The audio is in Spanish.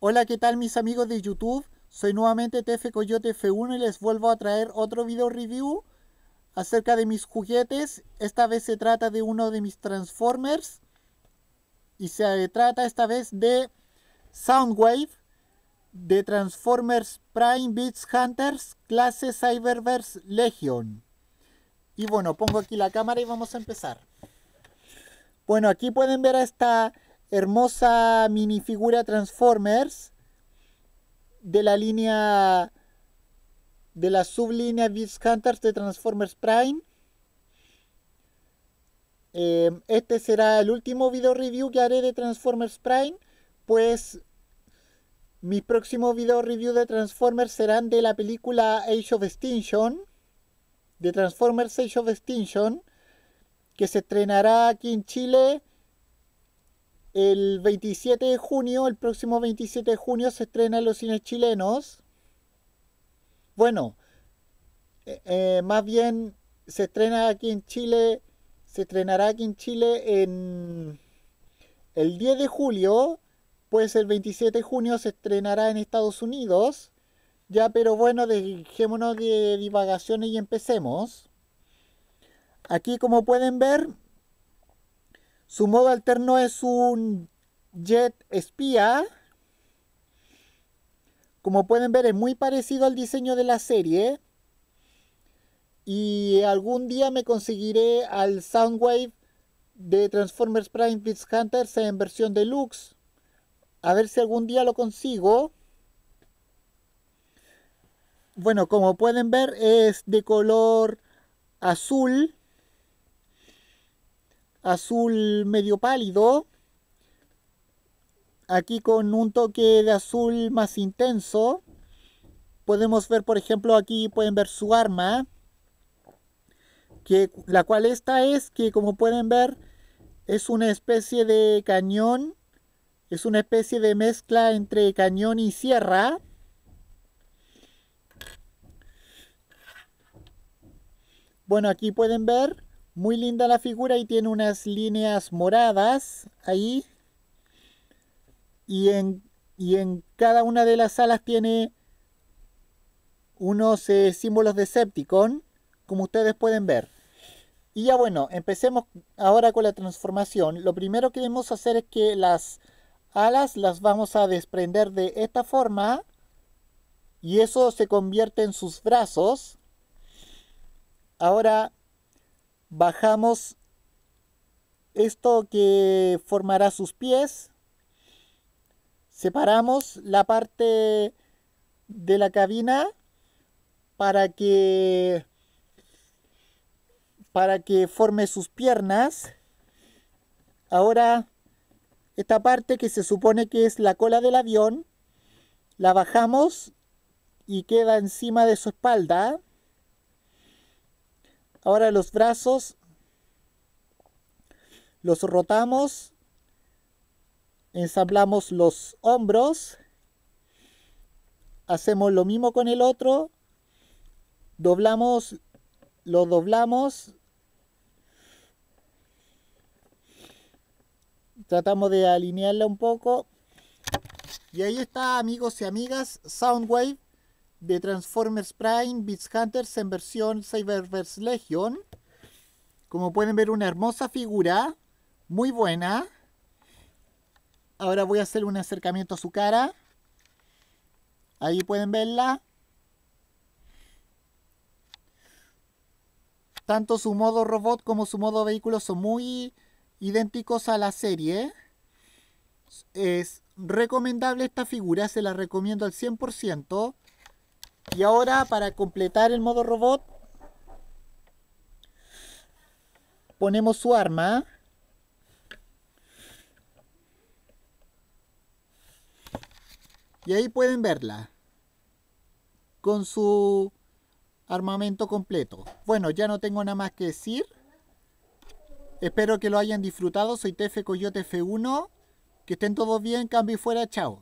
Hola, ¿qué tal mis amigos de YouTube? Soy nuevamente TF Coyote F1 y les vuelvo a traer otro video review acerca de mis juguetes. Esta vez se trata de uno de mis Transformers y se trata esta vez de Soundwave de Transformers Prime Beats Hunters clase Cyberverse Legion. Y bueno, pongo aquí la cámara y vamos a empezar. Bueno, aquí pueden ver a esta hermosa minifigura Transformers de la línea de la sublínea Beast Hunters de Transformers Prime. Em, este será el último video review que haré de Transformers Prime, pues mis próximos video review de Transformers serán de la película Age of Extinction, de Transformers Age of Extinction, que se estrenará aquí en Chile el 27 de junio, el próximo 27 de junio, se estrena en los cines chilenos. Bueno, eh, eh, más bien se estrena aquí en Chile, se estrenará aquí en Chile en el 10 de julio, pues el 27 de junio se estrenará en Estados Unidos. Ya, pero bueno, dejémonos de divagaciones y empecemos. Aquí como pueden ver, su modo alterno es un jet espía. Como pueden ver es muy parecido al diseño de la serie. Y algún día me conseguiré al Soundwave de Transformers Prime Blitz Hunters en versión deluxe. A ver si algún día lo consigo. Bueno, como pueden ver es de color azul azul medio pálido. Aquí con un toque de azul más intenso. Podemos ver, por ejemplo, aquí pueden ver su arma. Que, la cual esta es que, como pueden ver, es una especie de cañón. Es una especie de mezcla entre cañón y sierra. Bueno, aquí pueden ver muy linda la figura y tiene unas líneas moradas ahí. Y en, en cada una de las alas tiene unos eh, símbolos de Septicon, como ustedes pueden ver. Y ya bueno, empecemos ahora con la transformación. Lo primero que debemos hacer es que las alas las vamos a desprender de esta forma. Y eso se convierte en sus brazos. Ahora bajamos esto que formará sus pies, separamos la parte de la cabina para que para que forme sus piernas. Ahora esta parte que se supone que es la cola del avión, la bajamos y queda encima de su espalda. Ahora los brazos los rotamos, ensamblamos los hombros, hacemos lo mismo con el otro, doblamos, lo doblamos, tratamos de alinearla un poco. Y ahí está, amigos y amigas, Soundwave de Transformers Prime, Beast Hunters en versión Cyberverse Legion. Como pueden ver, una hermosa figura, muy buena. Ahora voy a hacer un acercamiento a su cara. Ahí pueden verla. Tanto su modo robot como su modo vehículo son muy idénticos a la serie. Es recomendable esta figura, se la recomiendo al 100%. Y ahora para completar el modo robot ponemos su arma. Y ahí pueden verla. Con su armamento completo. Bueno, ya no tengo nada más que decir. Espero que lo hayan disfrutado. Soy Tefe Coyote F1. Que estén todos bien. Cambio y fuera. Chao.